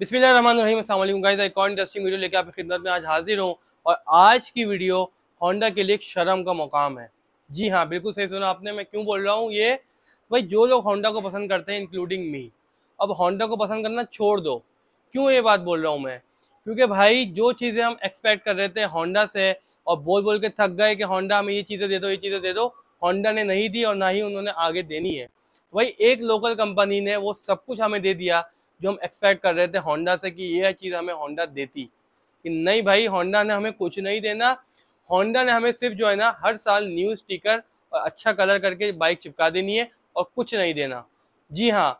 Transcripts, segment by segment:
Bismil interesting video लेके आपकी खिदमत में आज हाजिर हूँ और आज की वीडियो होंडा के लिए शर्म का मुकाम है जी हाँ बिल्कुल सही सुना आपने मैं क्यों बोल रहा हूँ ये भाई जो लोग होंडा को पसंद करते हैं इंक्लूडिंग मी अब होंडा को पसंद करना छोड़ दो क्यों ये बात बोल रहा हूँ मैं क्योंकि भाई जो चीज़ें हम एक्सपेक्ट कर रहे थे होंडा से और बोल बोल के थक गए कि होंडा हमें ये चीज़ें दे दो ये चीज़ें दे दो होंडा ने नहीं दी और ना ही उन्होंने आगे देनी है वही एक लोकल कंपनी ने वो सब कुछ हमें दे दिया जो हम एक्सपेक्ट कर रहे थे होंडा से कि यह चीज़ हमें होंडा देती कि नहीं भाई होंडा ने हमें कुछ नहीं देना होंडा ने हमें सिर्फ जो है ना हर साल न्यू स्टिकर और अच्छा कलर करके बाइक चिपका देनी है और कुछ नहीं देना जी हाँ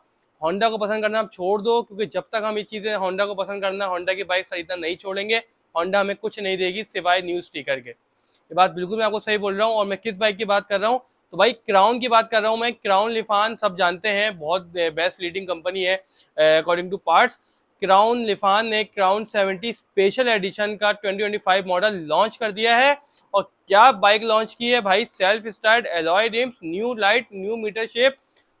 होंडा को पसंद करना आप छोड़ दो क्योंकि जब तक हम ये चीज़ें होंडा को पसंद करना होंडा की बाइक खरीदना नहीं छोड़ेंगे होंडा हमें कुछ नहीं देगी सिवाय न्यू स्टिकर के ये बात बिल्कुल मैं आपको सही बोल रहा हूँ और मैं किस बाइक की बात कर रहा हूँ तो भाई क्राउन की बात कर रहा हूँ मैं क्राउन लिफान सब जानते हैं बहुत बेस्ट लीडिंग कंपनी है according to parts Crown Lifan ने क्राउन 70 स्पेशल एडिशन का 2025 मॉडल लॉन्च कर दिया है और क्या बाइक लॉन्च की है भाई self start alloy rims new light new meter shape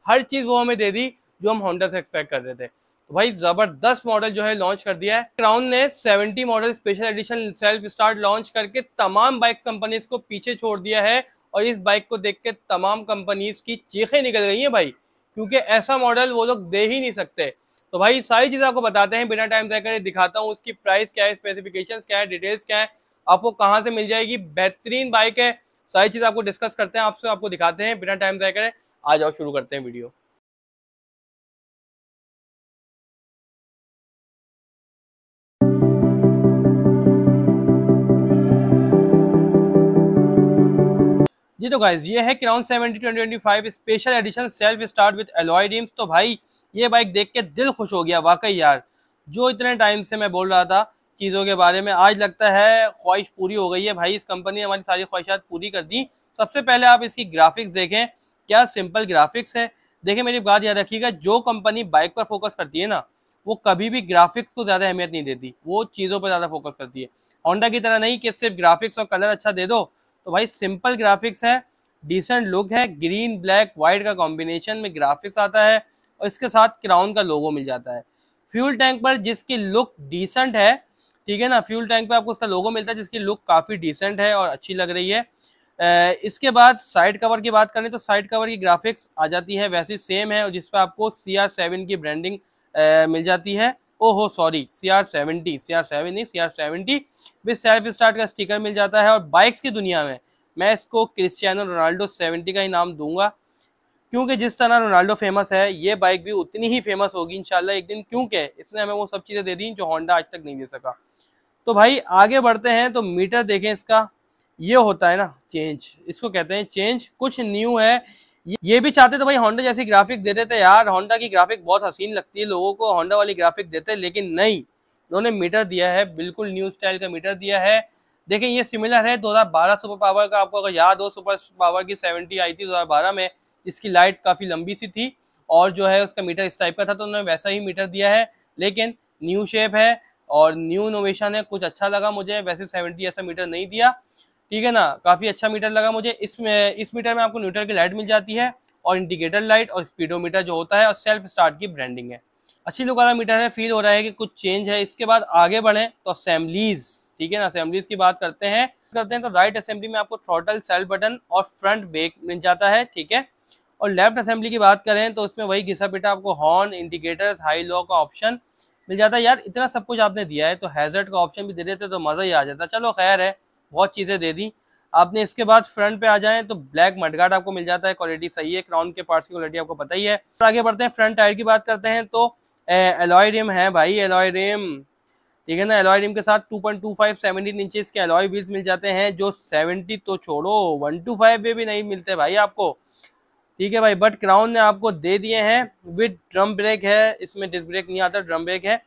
हर चीज़ वो हमें दे दी जो हम होंडा से एक्सपेक्ट कर रहे थे तो भाई ज़बरदस्त मॉडल जो है लॉन्च कर दिया है क्राउन ने 70 model special edition self start launch करके तमाम बाइक कंपनीज को पीछे छोड़ दिया है और इस बाइक को देख के तमाम कंपनीज की चीखें निकल गई हैं भाई क्योंकि ऐसा मॉडल वो लोग दे ही नहीं सकते तो भाई सारी चीज़ें आपको बताते हैं बिना टाइम देकर दिखाता हूँ उसकी प्राइस क्या है स्पेसिफिकेशन क्या है डिटेल्स क्या है आपको कहाँ से मिल जाएगी बेहतरीन बाइक है सारी चीज़ आपको डिस्कस करते हैं आपसे आपको दिखाते हैं बिना टाइम देकर आ जाओ शुरू करते हैं वीडियो जी तो गाइज ये है Crown seventy twenty five special edition self start with alloy rims तो भाई ये बाइक देख के दिल खुश हो गया वाकई यार जो इतने टाइम से मैं बोल रहा था चीज़ों के बारे में आज लगता है ख्वाहिश पूरी हो गई है भाई इस कंपनी ने हमारी सारी ख्वाहिशात पूरी कर दी सबसे पहले आप इसकी ग्राफिक्स देखें क्या सिंपल ग्राफिक्स है देखिए मेरी बात याद रखिएगा जो कंपनी बाइक पर फोकस करती है ना वो कभी भी ग्राफिक्स को ज़्यादा अहमियत नहीं देती वो चीज़ों पर ज़्यादा फोकस करती है होंडा की तरह नहीं कि सिर्फ ग्राफिक्स और कलर अच्छा दे दो तो भाई सिंपल ग्राफिक्स है डिसेंट लुक है ग्रीन ब्लैक वाइट का कॉम्बिनेशन में ग्राफिक्स आता है और इसके साथ क्राउन का लोगो मिल जाता है फ्यूल टैंक पर जिसकी लुक डिसेंट है ठीक है ना फ्यूल टैंक पर आपको उसका लोगो मिलता है जिसकी लुक काफ़ी डिसेंट है और अच्छी लग रही है इसके बाद साइड कवर की बात करें तो साइड कवर की ग्राफिक्स आ जाती है वैसे सेम है और जिस पर आपको सी आर सेवन की ब्रांडिंग मिल जाती है ओहो sorry C R seventy C R seven नहीं C R seventy with self start का स्टिकर मिल जाता है और बाइक्स की दुनिया में मैं इसको क्रिस्टियानो रोनाल्डो सेवेंटी का ही नाम दूंगा क्योंकि जिस तरह रोनाल्डो फेमस है ये बाइक भी उतनी ही फेमस होगी इंशाल्लाह एक दिन क्योंकि इसने हमें वो सब चीज़ें दे दी जो होंडा आज तक नहीं दे सका तो भाई आगे बढ़ते हैं तो मीटर देखें इसका ये होता है ना चेंज इसको कहते हैं चेंज कुछ न्यू है ये भी चाहते तो भाई होंडा जैसी ग्राफिक्स देते थे यार होंडा की ग्राफिक बहुत हसीन लगती है लोगों को होंडा वाली ग्राफिक देते लेकिन नहीं उन्होंने मीटर दिया है बिल्कुल न्यू स्टाइल का मीटर दिया है देखें ये सिमिलर है 2012 सुपर पावर का आपको अगर याद हो सुपर पावर की 70 आई थी 2012 में इसकी लाइट काफ़ी लंबी सी थी और जो है उसका मीटर इस टाइप का था तो उन्होंने वैसा ही मीटर दिया है लेकिन न्यू शेप है और न्यू इनोवेशन है कुछ अच्छा लगा मुझे वैसे सेवेंटी ऐसा मीटर नहीं दिया ठीक है ना काफ़ी अच्छा मीटर लगा मुझे इसमें इस मीटर में आपको न्यूट्रल की लाइट मिल जाती है और इंडिकेटर लाइट और स्पीडोमीटर जो होता है और सेल्फ स्टार्ट की ब्रांडिंग है अच्छी लुक वाला मीटर है फील हो रहा है कि कुछ चेंज है इसके बाद आगे बढ़े तो असेंबलीज ठीक है ना असेंबलीज की बात करते हैं करते हैं तो राइट असेंबली में आपको थ्रोटल सेल्फ बटन और फ्रंट बेक मिल जाता है ठीक है और लेफ्ट असेंबली की बात करें तो उसमें वही घिसा पिटा आपको हॉर्न इंडिकेटर हाई लो का ऑप्शन मिल जाता है यार इतना सब कुछ आपने दिया है तो हैजर्ट का ऑप्शन भी दे देते तो मज़ा ही आ जाता चलो खैर है बहुत चीज़ें दे दी आपने इसके बाद फ्रंट पे आ जाए तो ब्लैक मडगार्ड आपको मिल जाता है क्वालिटी सही है क्राउन के पार्ट्स की क्वालिटी आपको पता ही है तो आगे बढ़ते हैं फ्रंट टायर की बात करते हैं तो एलॉय रिम है भाई एलॉय रिम ठीक है ना एलॉय रिम के साथ 2.25 17 इंचेस के एलॉय व्हील्स मिल जाते हैं जो 70 तो छोड़ो 125 में भी नहीं मिलते भाई आपको ठीक है भाई बट क्राउन ने आपको दे दिए हैं विद ड्रम ब्रेक है इसमें डिस्क ब्रेक नहीं आता ड्रम ब्रेक है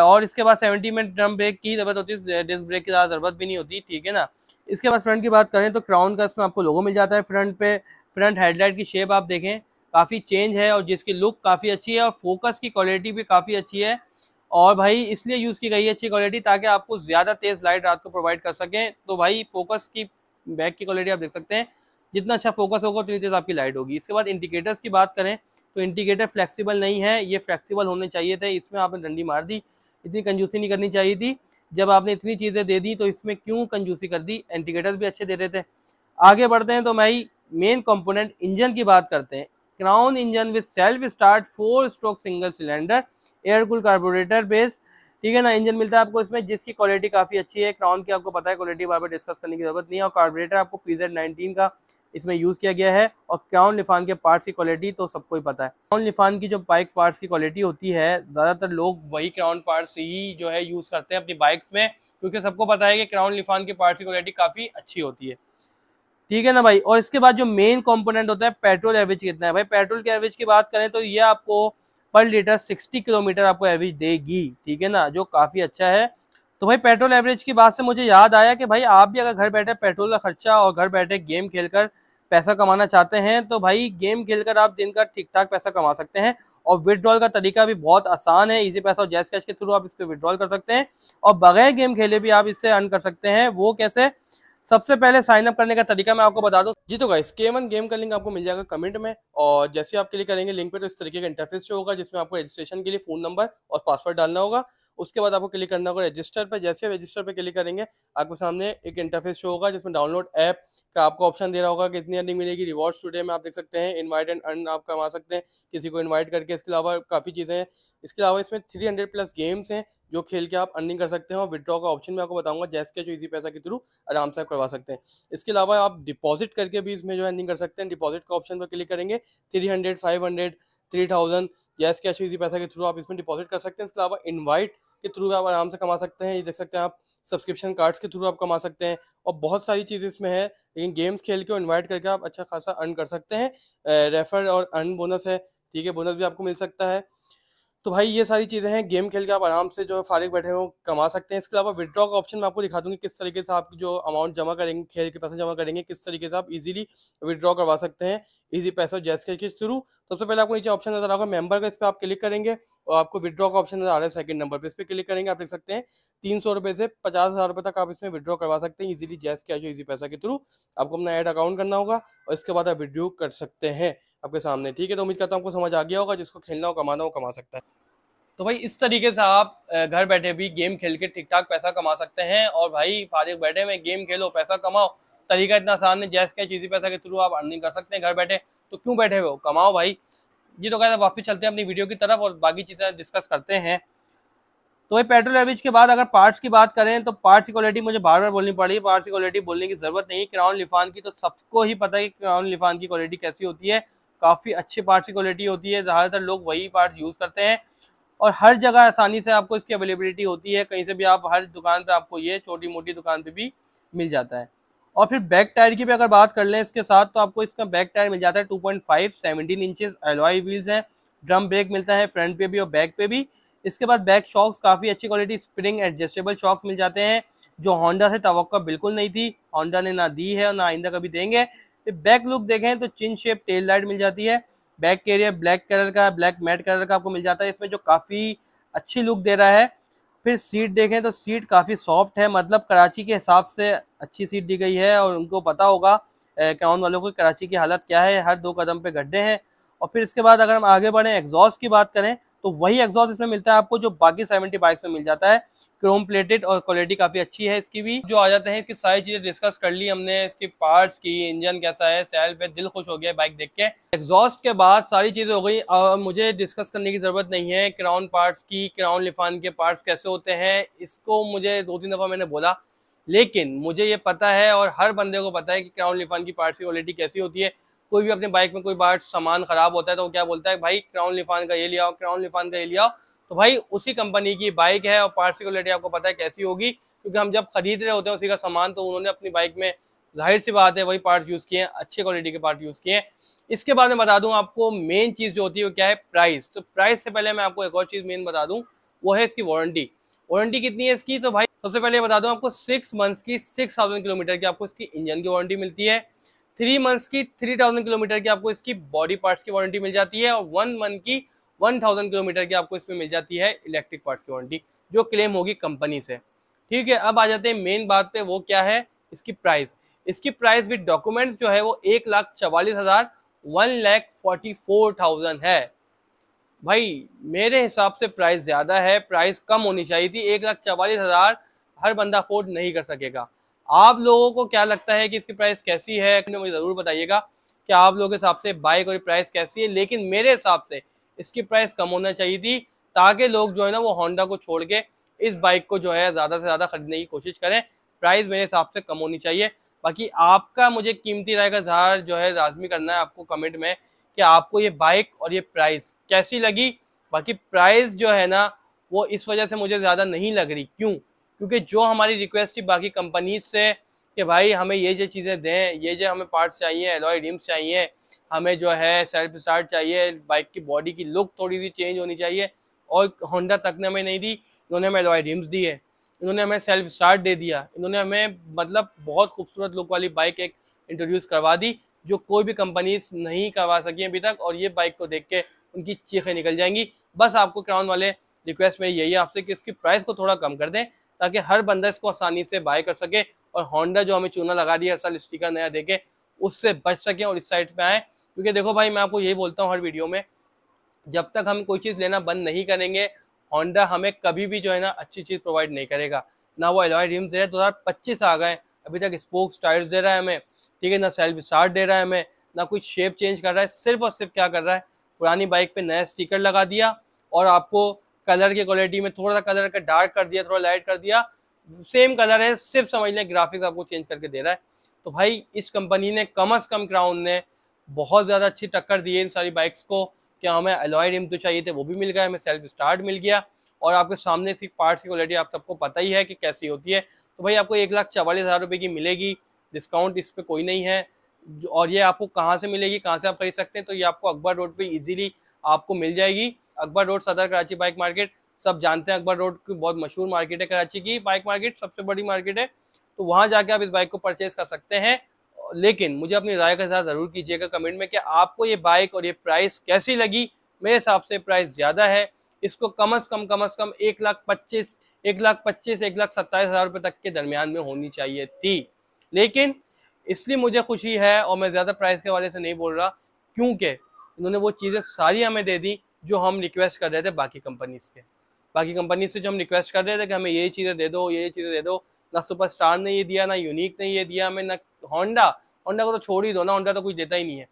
और इसके बाद सेवेंटी में ड्रम ब्रेक की ज़रूरत होती है डिस्क ब्रेक की ज़्यादा ज़रूरत भी नहीं होती ठीक है ना इसके बाद फ्रंट की बात करें तो क्राउन का इसमें आपको लोगो मिल जाता है फ्रंट पे फ्रंट हेडलाइट की शेप आप देखें काफ़ी चेंज है और जिसकी लुक काफ़ी अच्छी है और फोकस की क्वालिटी भी काफ़ी अच्छी है और भाई इसलिए यूज़ की गई है अच्छी क्वालिटी ताकि आपको ज़्यादा तेज़ लाइट रात को प्रोवाइड कर सकें तो भाई फोकस की बैक की क्वालिटी आप देख सकते हैं जितना अच्छा फोकस होगा उतनी तेज आपकी लाइट होगी इसके बाद इंडिकेटर्स की बात करें तो इंडिकेटर फ्लेक्सिबल नहीं है ये फ्लेक्सिबल होने चाहिए थे इसमें आपने डंडी मार दी इतनी कंजूसी नहीं करनी चाहिए थी जब आपने इतनी चीज़ें दे दी तो इसमें क्यों कंजूसी कर दी इंडिकेटर्स भी अच्छे दे रहे थे आगे बढ़ते हैं तो मैं मेन कंपोनेंट इंजन की बात करते हैं Crown engine with self start four stroke single cylinder air cool carburettor based ठीक है ना इंजन मिलता है आपको इसमें जिसकी क्वालिटी काफ़ी अच्छी है क्राउन की आपको पता है क्वालिटी बार बार डिस्कस करने की जरूरत नहीं है और कार्बोरेटर आपको पीजेड नाइनटीन का इसमें यूज़ किया गया है और क्राउन लिफान के पार्ट्स की क्वालिटी तो सबको ही पता है क्राउन लिफान की जो बाइक पार्ट्स की क्वालिटी होती है ज़्यादातर लोग वही क्राउन पार्ट्स ही जो है यूज़ करते हैं अपनी बाइक्स में क्योंकि सबको पता है कि क्राउन लिफान के पार्ट्स की क्वालिटी काफ़ी अच्छी होती है ठीक है ना भाई और इसके बाद जो मेन कॉम्पोनेंट होता है पेट्रोल एवरेज कितना है भाई पेट्रोल के एवरेज की बात करें तो ये आपको पर लीटर सिक्सटी किलोमीटर आपको एवरेज देगी ठीक है ना जो काफ़ी अच्छा है तो भाई पेट्रोल एवरेज की बात से मुझे याद आया कि भाई आप भी अगर घर बैठे पेट्रोल का खर्चा और घर बैठे गेम खेलकर पैसा कमाना चाहते हैं तो भाई गेम खेलकर आप दिन का ठीक ठाक पैसा कमा सकते हैं और विदड्रॉल का तरीका भी बहुत आसान है इजी पैसा और जैस कैश के थ्रू आप इसको विदड्रॉल कर सकते हैं और बगैर गेम खेले भी आप इससे अर्न कर सकते हैं वो कैसे सबसे पहले साइन अप करने का तरीका मैं आपको बता दूं जी तो गाइस के गेम का लिंक आपको मिल जाएगा कमेंट में और जैसे आप क्लिक करेंगे लिंक पे तो इस तरीके का इंटरफेस जो होगा जिसमें आपको रजिस्ट्रेशन के लिए फोन नंबर और पासवर्ड डालना होगा उसके बाद आपको क्लिक करना होगा रजिस्टर पर जैसे रजिस्टर पर क्लिक करेंगे आपको सामने एक इंटरफेस शो होगा जिसमें डाउनलोड ऐप का आपको ऑप्शन दे रहा होगा कि इतनी अर्निंग मिलेगी रिवॉर्ड स्टूडियो में आप देख सकते हैं इनवाइट एंड अर्न आप कमा सकते हैं किसी को इनवाइट करके इसके अलावा काफ़ी चीज़ें हैं इसके अलावा इसमें 300 प्लस गेम्स हैं जो खेल के आप अर्निंग कर सकते हैं और विड्रॉ का ऑप्शन मैं आपको बताऊंगा जैस के जो इजी पैसा के थ्रू आराम से आप करवा सकते हैं इसके अलावा आप डिपॉजिट करके भी इसमें जो अर्निंग कर सकते हैं डिपॉजिट का ऑप्शन पर क्लिक करेंगे three hundred five hundred three thousand JazzCash Easypaisa के थ्रू आप इसमें डिपॉजिट कर सकते हैं इसके अलावा इन्वाइट के थ्रू आप आराम से कमा सकते हैं ये देख सकते हैं आप सब्सक्रिप्शन कार्ड्स के थ्रू आप कमा सकते हैं और बहुत सारी चीज़ इसमें है लेकिन गेम्स खेल के और इन्वाइट करके आप अच्छा खासा अर्न कर सकते हैं रेफर और अर्न बोनस है ठीक है बोनस भी आपको मिल सकता है तो भाई ये सारी चीज़ें हैं गेम खेल के आप आराम से जो फारिग बैठे हो कमा सकते हैं इसके अलावा विदड्रॉ का ऑप्शन मैं आपको दिखा दूंगी किस तरीके से आप जो अमाउंट जमा करेंगे खेल के पैसे जमा करेंगे किस तरीके से आप इजीली विदड्रॉ करवा सकते हैं इजी पैसा जैस के थ्रू सबसे पहले आपको नीचे ऑप्शन नजर आएगा मेंबर का इस पर आप क्लिक करेंगे और आपको विदड्रॉ का ऑप्शन नजर आ रहा है सेकंड नंबर पर इस पर क्लिक करेंगे आप देख सकते हैं तीन सौ रुपये से पचास हज़ार रुपये तक आप इसमें विड्रॉ करवा सकते हैं ईजिली जैस कैश ईजी पैसा के थ्रू आपको अपना एड अकाउंट करना होगा और इसके बाद आप विद्रो कर सकते हैं आपके सामने ठीक है तो उम्मीद करता हूँ आपको समझ आ गया होगा जिसको खेलना हो कमाना हो कमा सकता है तो भाई इस तरीके से आप घर बैठे भी गेम खेल के ठीक ठाक पैसा कमा सकते हैं और भाई फारिग बैठे में गेम खेलो पैसा कमाओ तरीका इतना आसान है जैस क्या चीज़ी पैसा के थ्रू आप अर्निंग कर सकते हैं घर बैठे तो क्यों बैठे हुए हो कमाओ भाई ये तो कहते वापस चलते हैं अपनी वीडियो की तरफ और बाकी चीज़ें डिस्कस करते हैं तो ये पेट्रोल एवरेज के बाद अगर पार्ट्स की बात करें तो पार्ट्स की क्वालिटी मुझे बार बार बोलनी पड़ी पार्ट्स की क्वालिटी बोलने की ज़रूरत नहीं क्राउन लिफान की तो सबको ही पता है कि क्राउन लिफान की क्वालिटी कैसी होती है काफ़ी अच्छे पार्ट्स की क्वालिटी होती है ज़्यादातर लोग वही पार्ट्स यूज़ करते हैं और हर जगह आसानी से आपको इसकी अवेलेबिलिटी होती है कहीं से भी आप हर दुकान पर आपको ये छोटी मोटी दुकान पर भी मिल जाता है और फिर बैक टायर की भी अगर बात कर लें इसके साथ तो आपको इसका बैक टायर मिल जाता है two point five seventeen inches alloy wheels हैं ड्रम ब्रेक मिलता है फ्रंट पे भी और बैक पे भी इसके बाद बैक शॉक्स काफ़ी अच्छी क्वालिटी स्प्रिंग एडजस्टेबल शॉक्स मिल जाते हैं जो होंडा से तो बिल्कुल नहीं थी होंडा ने ना दी है और ना आइंदा कभी देंगे फिर बैक लुक देखें तो चिन शेप टेल लाइट मिल जाती है बैक के एरिया ब्लैक कलर का ब्लैक मैट कलर का आपको मिल जाता है इसमें जो काफ़ी अच्छी लुक दे रहा है फिर सीट देखें तो सीट काफ़ी सॉफ्ट है मतलब कराची के हिसाब से अच्छी सीट दी गई है और उनको पता होगा क्राउन वालों को कराची की हालत क्या है हर दो कदम पे गड्ढे हैं और फिर इसके बाद अगर हम आगे बढ़ें एग्जॉस्ट की बात करें तो वही एग्जॉस्ट इसमें मिलता है आपको जो बाकी सेवेंटी बाइक्स में मिल जाता है क्रोम प्लेटेड और क्वालिटी काफ़ी अच्छी है इसकी भी जो आ जाते हैं कि सारी चीज़ें डिस्कस कर ली हमने इसके पार्ट्स की इंजन कैसा है सेल्फ है दिल खुश हो गया बाइक देख के एग्जॉस्ट के बाद सारी चीज़ें हो गई और मुझे डिस्कस करने की ज़रूरत नहीं है क्राउन पार्ट्स की क्राउन लिफान के पार्ट्स कैसे होते हैं इसको मुझे दो तीन दफ़ा मैंने बोला लेकिन मुझे ये पता है और हर बंदे को पता है कि क्राउन लिफान की पार्ट्स की क्वालिटी कैसी होती है कोई भी अपने बाइक में कोई बार सामान खराब होता है तो वो क्या बोलता है भाई क्राउन लिफान का ये लिया क्राउन लिफान का ये लिया तो भाई उसी कंपनी की बाइक है और पार्ट्स की क्वालिटी आपको पता है कैसी होगी क्योंकि हम जब खरीद रहे होते हैं उसी का सामान तो उन्होंने अपनी बाइक में जाहिर सी बात है वही पार्ट्स यूज़ किए हैं अच्छे क्वालिटी के पार्ट यूज़ किए हैं इसके बाद मैं बता दूं आपको मेन चीज़ जो होती है वो क्या है प्राइस तो प्राइस से पहले मैं आपको एक और चीज़ मेन बता दूं वो है इसकी वारंटी वारंटी कितनी है इसकी तो भाई सबसे पहले बता दूं आपको सिक्स मंथ्स की सिक्स थाउजेंड किलोमीटर की आपको इसकी इंजन की वारंटी मिलती है थ्री मंथ्स की थ्री थाउजेंड किलोमीटर की आपको इसकी बॉडी पार्ट्स की वारंटी मिल जाती है और वन मंथ की वन थाउजेंड किलोमीटर की आपको इसमें मिल जाती है इलेक्ट्रिक पार्ट्स की वारंटी जो क्लेम होगी कंपनी से ठीक है अब आ जाते हैं मेन बात पे वो क्या है इसकी प्राइस इसकी प्राइस विद डॉक्यूमेंट जो है वो एक लाख चवालीस हजार one lakh forty four thousand है भाई मेरे हिसाब से प्राइस ज़्यादा है प्राइस कम होनी चाहिए थी एक लाख चवालीस हज़ार हर बंदा अफोर्ड नहीं कर सकेगा आप लोगों को क्या लगता है कि इसकी प्राइस कैसी है मुझे ज़रूर बताइएगा कि आप लोगों के हिसाब से बाइक और प्राइस कैसी है लेकिन मेरे हिसाब से इसकी प्राइस कम होना चाहिए थी ताकि लोग जो है ना वो होंडा को छोड़ के इस बाइक को जो है ज़्यादा से ज़्यादा खरीदने की कोशिश करें प्राइस मेरे हिसाब से कम होनी चाहिए बाकी आपका मुझे कीमती राय का इजहार जो है लाजमी करना है आपको कमेंट में कि आपको ये बाइक और ये प्राइस कैसी लगी बाकी प्राइस जो है ना वो इस वजह से मुझे ज़्यादा नहीं लग रही क्यों क्योंकि जो हमारी रिक्वेस्ट थी बाकी कंपनीज से कि भाई हमें ये जो चीज़ें दें ये जो हमें पार्ट्स चाहिए एलॉय रिम्स चाहिए हमें जो है सेल्फ स्टार्ट चाहिए बाइक की बॉडी की लुक थोड़ी सी चेंज होनी चाहिए और होंडा तक ने हमें नहीं दी इन्होंने हमें एलॉय रिम्स दिए इन्होंने हमें सेल्फ स्टार्ट दे दिया इन्होंने हमें मतलब बहुत खूबसूरत लुक वाली बाइक एक इंट्रोड्यूस करवा दी जो कोई भी कंपनीज नहीं करवा सकी अभी तक और ये बाइक को देख के उनकी चीखें निकल जाएंगी बस आपको क्राउन वाले रिक्वेस्ट मेरी यही है आपसे कि इसकी प्राइस को थोड़ा कम कर दें ताकि हर बंदा इसको आसानी से बाय कर सके और होंडा जो हमें चूना लगा दिया साल स्टिकर नया देके उससे बच सके और इस साइड पे आए क्योंकि देखो भाई मैं आपको यही बोलता हूँ हर वीडियो में जब तक हम कोई चीज़ लेना बंद नहीं करेंगे होंडा हमें कभी भी जो है ना अच्छी चीज़ प्रोवाइड नहीं करेगा ना वो एलॉय रिम्स दे रहे दो हज़ार पच्चीस आ गए अभी तक स्पोक्स टायर्स दे रहा है हमें ठीक है ना सेल्फ स्टार्ट दे रहा है हमें ना कोई शेप चेंज कर रहा है सिर्फ और सिर्फ क्या कर रहा है पुरानी बाइक पे नया स्टिकर लगा दिया और आपको कलर की क्वालिटी में थोड़ा सा कलर का डार्क कर दिया थोड़ा लाइट कर दिया सेम कलर है सिर्फ समझ लें ग्राफिक्स आपको चेंज करके दे रहा है तो भाई इस कंपनी ने कम अज़ कम क्राउन ने बहुत ज़्यादा अच्छी टक्कर दी है इन सारी बाइक्स को क्या हमें अलॉय रिम तो चाहिए थे वो भी मिल गया हमें सेल्फ स्टार्ट मिल गया और आपके सामने सी पार्ट्स की क्वालिटी आप सबको पता ही है कि कैसी होती है तो भाई आपको एक लाख चवालीस हज़ार रुपये की मिलेगी डिस्काउंट इस पर कोई नहीं है और ये आपको कहाँ से मिलेगी कहाँ से आप खरीद सकते हैं तो ये आपको अकबर रोड पर ईजिली आपको मिल जाएगी अकबर रोड सदर कराची बाइक मार्केट सब जानते हैं अकबर रोड की बहुत मशहूर मार्केट है कराची की बाइक मार्केट सबसे बड़ी मार्केट है तो वहाँ जाके आप इस बाइक को परचेज कर सकते हैं लेकिन मुझे अपनी राय का इजहार ज़रूर कीजिएगा कमेंट में कि आपको ये बाइक और ये प्राइस कैसी लगी मेरे हिसाब से प्राइस ज़्यादा है इसको कम अज़ कम कम अज़ कम एक लाख पच्चीस एक लाख पच्चीस एक लाख सत्ताईस हज़ार रुपये तक के दरमियान में होनी चाहिए थी लेकिन इसलिए मुझे खुशी है और मैं ज़्यादा प्राइस के वाले से नहीं बोल रहा क्योंकि उन्होंने वो चीज़ें सारी हमें दे दी जो हम रिक्वेस्ट कर रहे थे बाकी कंपनीज के बाकी कंपनी से जो हम रिक्वेस्ट कर रहे थे कि हमें ये चीज़ें दे दो ये चीज़ें दे दो ना सुपरस्टार ने ये दिया ना यूनिक ने ये दिया हमें ना होंडा होंडा को तो छोड़ ही दो ना होंडा तो कुछ देता ही नहीं है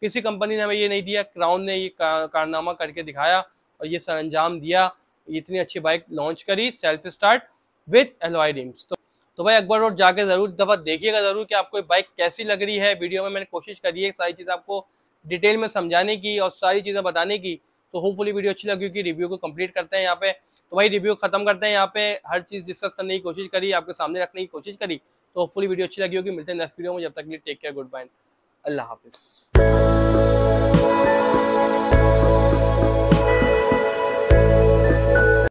किसी कंपनी ने हमें ये नहीं दिया क्राउन ने ये कारनामा करके दिखाया और ये सर अंजाम दिया इतनी अच्छी बाइक लॉन्च करी self start with alloy rims तो तो भाई अकबर रोड जाके ज़रूर दफ़ा देखिएगा ज़रूर कि आपको बाइक कैसी लग रही है वीडियो में मैंने कोशिश करी है सारी चीज़ आपको डिटेल में समझाने की और सारी चीज़ें बताने की तो होपफुली वीडियो अच्छी लगी होगी रिव्यू को कंप्लीट करते हैं यहाँ पे तो भाई रिव्यू खत्म करते हैं यहाँ पे हर चीज़ डिस्कस करने की कोशिश करी आपके सामने रखने की कोशिश करी तो होपफुली वीडियो अच्छी लगी होगी मिलते हैं नेक्स्ट वीडियो में जब तक टेक केयर गुड बाय अल्लाह हाफिज़